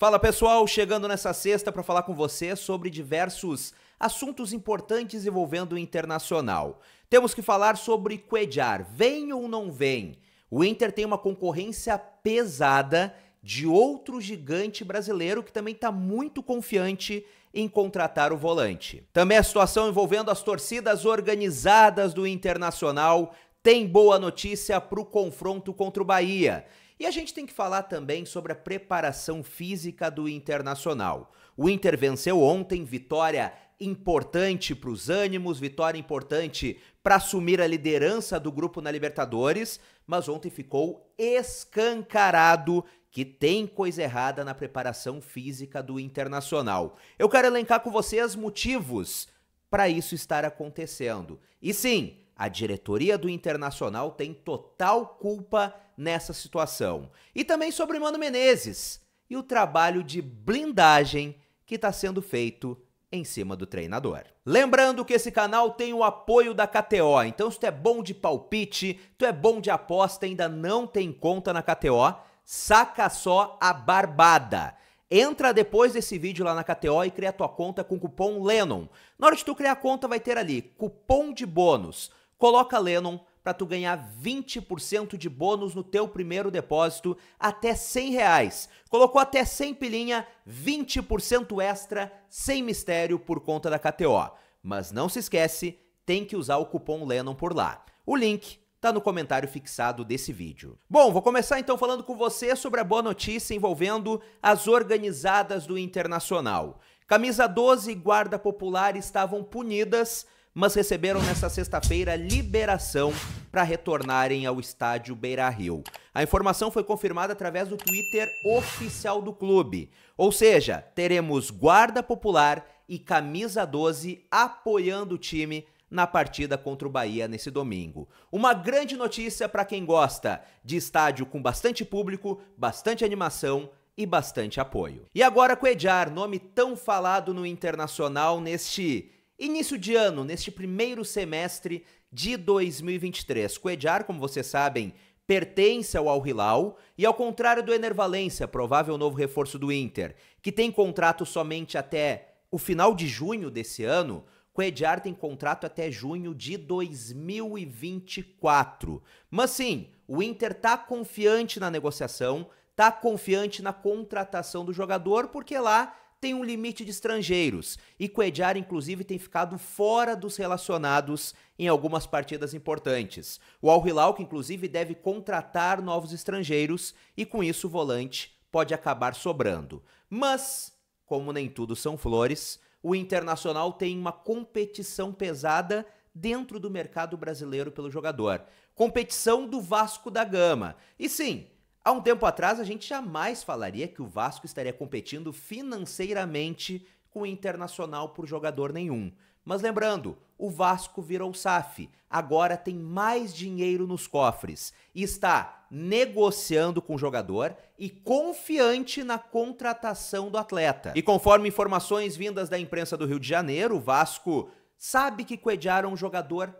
Fala pessoal, chegando nessa sexta para falar com você sobre diversos assuntos importantes envolvendo o internacional. Temos que falar sobre Cuejar, vem ou não vem? O Inter tem uma concorrência pesada de outro gigante brasileiro que também está muito confiante em contratar o volante. Também a situação envolvendo as torcidas organizadas do Internacional tem boa notícia para o confronto contra o Bahia. E a gente tem que falar também sobre a preparação física do Internacional. O Inter venceu ontem, vitória importante para os ânimos, vitória importante para assumir a liderança do grupo na Libertadores, mas ontem ficou escancarado que tem coisa errada na preparação física do Internacional. Eu quero elencar com vocês motivos para isso estar acontecendo. E sim, a diretoria do Internacional tem total culpa nessa situação. E também sobre Mano Menezes e o trabalho de blindagem que está sendo feito em cima do treinador. Lembrando que esse canal tem o apoio da KTO, então se tu é bom de palpite, tu é bom de aposta, ainda não tem conta na KTO, saca só a barbada. Entra depois desse vídeo lá na KTO e cria tua conta com cupom LENON. Na hora de tu criar a conta vai ter ali cupom de bônus. Coloca Lennon para tu ganhar 20% de bônus no teu primeiro depósito até 100 reais. Colocou até 100 pilinha, 20% extra, sem mistério por conta da KTO. Mas não se esquece, tem que usar o cupom Lennon por lá. O link tá no comentário fixado desse vídeo. Bom, vou começar então falando com você sobre a boa notícia envolvendo as organizadas do Internacional. Camisa 12 e Guarda Popular estavam punidas mas receberam nesta sexta-feira liberação para retornarem ao estádio Beira-Rio. A informação foi confirmada através do Twitter oficial do clube. Ou seja, teremos guarda popular e camisa 12 apoiando o time na partida contra o Bahia nesse domingo. Uma grande notícia para quem gosta de estádio com bastante público, bastante animação e bastante apoio. E agora com Edjar, nome tão falado no internacional neste Início de ano, neste primeiro semestre de 2023. Coediar, como vocês sabem, pertence ao Al Hilal e ao contrário do Enervalência, provável novo reforço do Inter, que tem contrato somente até o final de junho desse ano, Coediar tem contrato até junho de 2024. Mas sim, o Inter tá confiante na negociação, tá confiante na contratação do jogador, porque lá tem um limite de estrangeiros e Cuejar, inclusive, tem ficado fora dos relacionados em algumas partidas importantes. O Al Hilal, que inclusive deve contratar novos estrangeiros e com isso o volante pode acabar sobrando. Mas, como nem tudo são flores, o Internacional tem uma competição pesada dentro do mercado brasileiro pelo jogador. Competição do Vasco da Gama. E sim, Há um tempo atrás, a gente jamais falaria que o Vasco estaria competindo financeiramente com o Internacional por jogador nenhum. Mas lembrando, o Vasco virou SAF, agora tem mais dinheiro nos cofres e está negociando com o jogador e confiante na contratação do atleta. E conforme informações vindas da imprensa do Rio de Janeiro, o Vasco sabe que é um jogador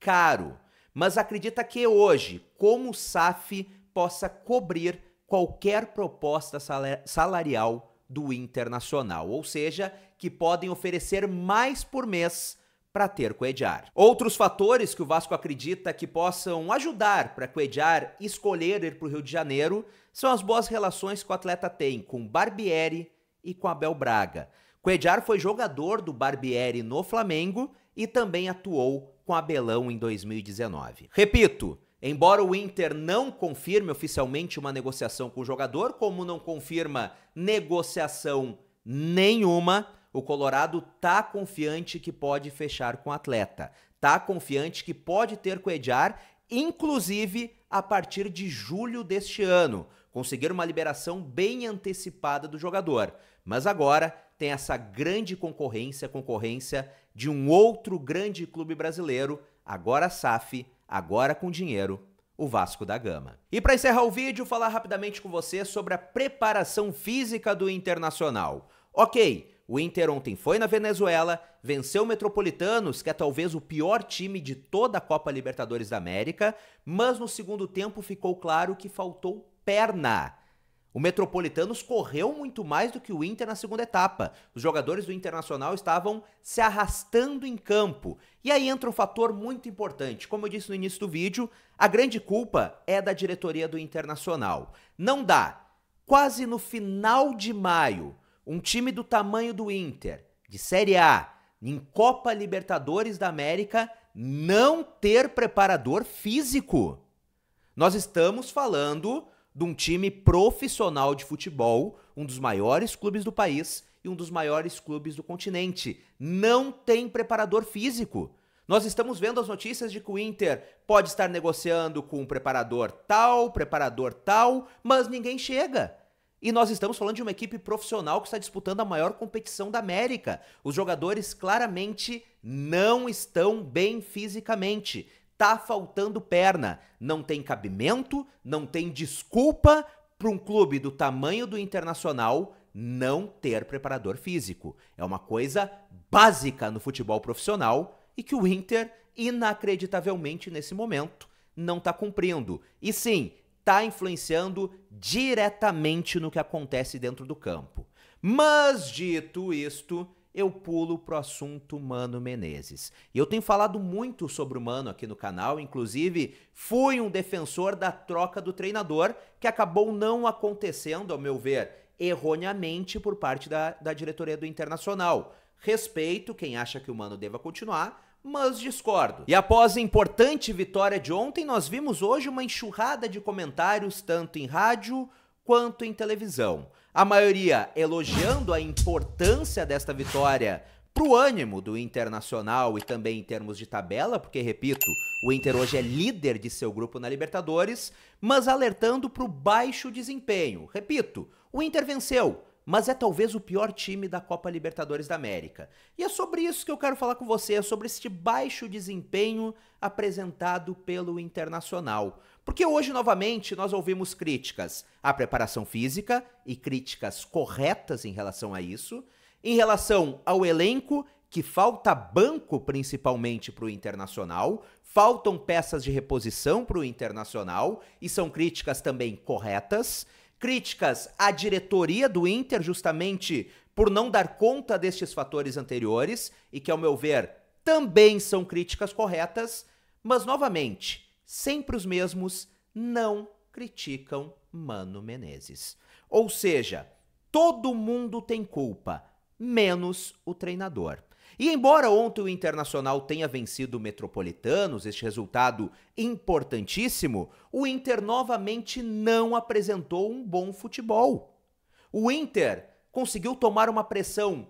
caro, mas acredita que hoje, como SAF, possa cobrir qualquer proposta salarial do Internacional, ou seja, que podem oferecer mais por mês para ter Coediar. Outros fatores que o Vasco acredita que possam ajudar para Coediar escolher ir para o Rio de Janeiro são as boas relações que o atleta tem com Barbieri e com Abel Braga. Coediar foi jogador do Barbieri no Flamengo e também atuou com Abelão em 2019. Repito, Embora o Inter não confirme oficialmente uma negociação com o jogador, como não confirma negociação nenhuma, o Colorado tá confiante que pode fechar com o atleta. Tá confiante que pode ter com o Ediar, inclusive a partir de julho deste ano. Conseguir uma liberação bem antecipada do jogador. Mas agora tem essa grande concorrência, concorrência de um outro grande clube brasileiro, agora SAF, agora com dinheiro, o Vasco da Gama. E para encerrar o vídeo, falar rapidamente com você sobre a preparação física do Internacional. Ok, o Inter ontem foi na Venezuela, venceu o Metropolitanos, que é talvez o pior time de toda a Copa Libertadores da América, mas no segundo tempo ficou claro que faltou perna. O Metropolitanos correu muito mais do que o Inter na segunda etapa. Os jogadores do Internacional estavam se arrastando em campo. E aí entra um fator muito importante. Como eu disse no início do vídeo, a grande culpa é da diretoria do Internacional. Não dá. Quase no final de maio, um time do tamanho do Inter, de Série A, em Copa Libertadores da América, não ter preparador físico. Nós estamos falando de um time profissional de futebol, um dos maiores clubes do país e um dos maiores clubes do continente. Não tem preparador físico. Nós estamos vendo as notícias de que o Inter pode estar negociando com um preparador tal, preparador tal, mas ninguém chega. E nós estamos falando de uma equipe profissional que está disputando a maior competição da América. Os jogadores claramente não estão bem fisicamente tá faltando perna. Não tem cabimento, não tem desculpa para um clube do tamanho do Internacional não ter preparador físico. É uma coisa básica no futebol profissional e que o Inter, inacreditavelmente nesse momento, não está cumprindo. E sim, está influenciando diretamente no que acontece dentro do campo. Mas dito isto, eu pulo pro assunto Mano Menezes. E eu tenho falado muito sobre o Mano aqui no canal, inclusive fui um defensor da troca do treinador, que acabou não acontecendo, ao meu ver, erroneamente por parte da, da diretoria do Internacional. Respeito quem acha que o Mano deva continuar, mas discordo. E após a importante vitória de ontem, nós vimos hoje uma enxurrada de comentários, tanto em rádio quanto em televisão. A maioria elogiando a importância desta vitória para o ânimo do Internacional e também em termos de tabela, porque, repito, o Inter hoje é líder de seu grupo na Libertadores, mas alertando para o baixo desempenho. Repito, o Inter venceu, mas é talvez o pior time da Copa Libertadores da América. E é sobre isso que eu quero falar com você, é sobre este baixo desempenho apresentado pelo Internacional. Porque hoje, novamente, nós ouvimos críticas à preparação física e críticas corretas em relação a isso, em relação ao elenco, que falta banco principalmente para o internacional, faltam peças de reposição para o internacional, e são críticas também corretas. Críticas à diretoria do Inter, justamente por não dar conta destes fatores anteriores, e que, ao meu ver, também são críticas corretas, mas novamente sempre os mesmos, não criticam Mano Menezes. Ou seja, todo mundo tem culpa, menos o treinador. E embora ontem o Internacional tenha vencido o Metropolitanos, este resultado importantíssimo, o Inter novamente não apresentou um bom futebol. O Inter conseguiu tomar uma pressão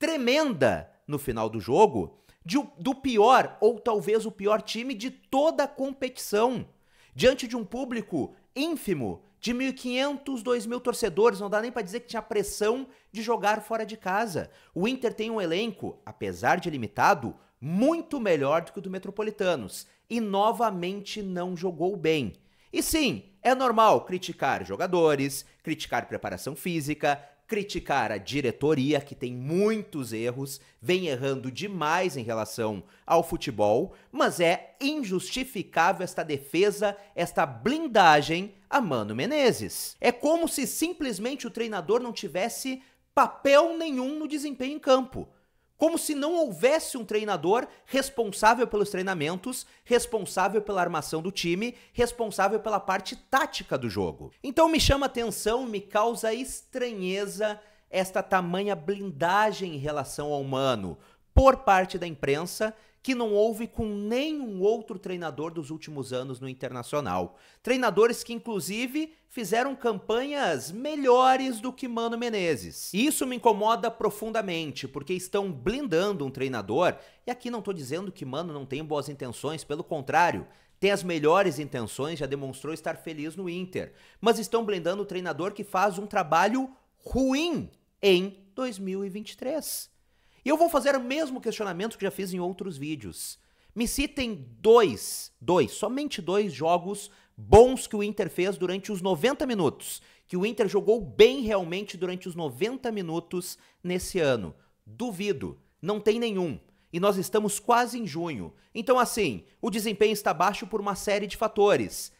tremenda no final do jogo de, do pior, ou talvez o pior time de toda a competição, diante de um público ínfimo de 1.500, 2.000 torcedores, não dá nem para dizer que tinha pressão de jogar fora de casa. O Inter tem um elenco, apesar de limitado, muito melhor do que o do Metropolitanos e novamente não jogou bem. E sim, é normal criticar jogadores, criticar preparação física, criticar a diretoria, que tem muitos erros, vem errando demais em relação ao futebol, mas é injustificável esta defesa, esta blindagem a Mano Menezes. É como se simplesmente o treinador não tivesse papel nenhum no desempenho em campo como se não houvesse um treinador responsável pelos treinamentos, responsável pela armação do time, responsável pela parte tática do jogo. Então me chama atenção, me causa estranheza esta tamanha blindagem em relação ao humano por parte da imprensa que não houve com nenhum outro treinador dos últimos anos no Internacional. Treinadores que, inclusive, fizeram campanhas melhores do que Mano Menezes. E isso me incomoda profundamente, porque estão blindando um treinador, e aqui não estou dizendo que Mano não tem boas intenções, pelo contrário tem as melhores intenções, já demonstrou estar feliz no Inter, mas estão blindando o treinador que faz um trabalho ruim em 2023. E eu vou fazer o mesmo questionamento que já fiz em outros vídeos. Me citem dois, dois, somente dois jogos bons que o Inter fez durante os 90 minutos. Que o Inter jogou bem realmente durante os 90 minutos nesse ano. Duvido, não tem nenhum. E nós estamos quase em junho. Então, assim, o desempenho está baixo por uma série de fatores.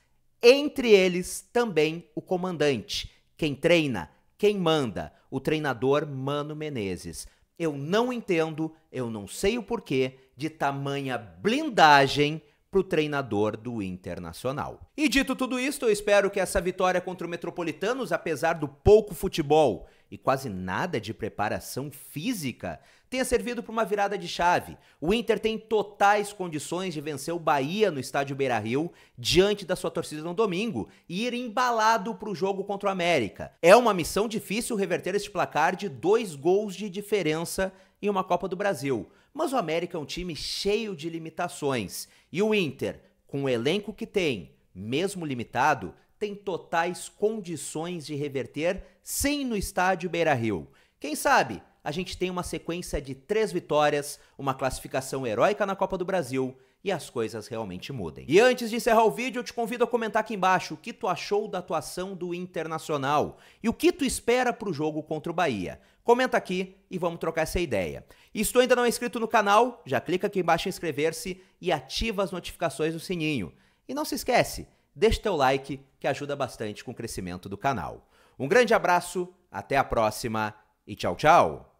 Entre eles, também o comandante. Quem treina, quem manda, o treinador Mano Menezes. Eu não entendo, eu não sei o porquê de tamanha blindagem para o treinador do Internacional. E dito tudo isto, eu espero que essa vitória contra o Metropolitanos, apesar do pouco futebol e quase nada de preparação física, tenha servido para uma virada de chave. O Inter tem totais condições de vencer o Bahia no estádio Beira-Rio diante da sua torcida no domingo e ir embalado para o jogo contra o América. É uma missão difícil reverter este placar de dois gols de diferença em uma Copa do Brasil. Mas o América é um time cheio de limitações. E o Inter, com o elenco que tem, mesmo limitado, tem totais condições de reverter sem no estádio Beira Rio. Quem sabe a gente tem uma sequência de três vitórias, uma classificação heróica na Copa do Brasil e as coisas realmente mudem. E antes de encerrar o vídeo, eu te convido a comentar aqui embaixo o que tu achou da atuação do Internacional e o que tu espera para o jogo contra o Bahia. Comenta aqui e vamos trocar essa ideia. E se tu ainda não é inscrito no canal, já clica aqui embaixo em inscrever-se e ativa as notificações do sininho. E não se esquece, deixa teu like que ajuda bastante com o crescimento do canal. Um grande abraço, até a próxima e tchau, tchau!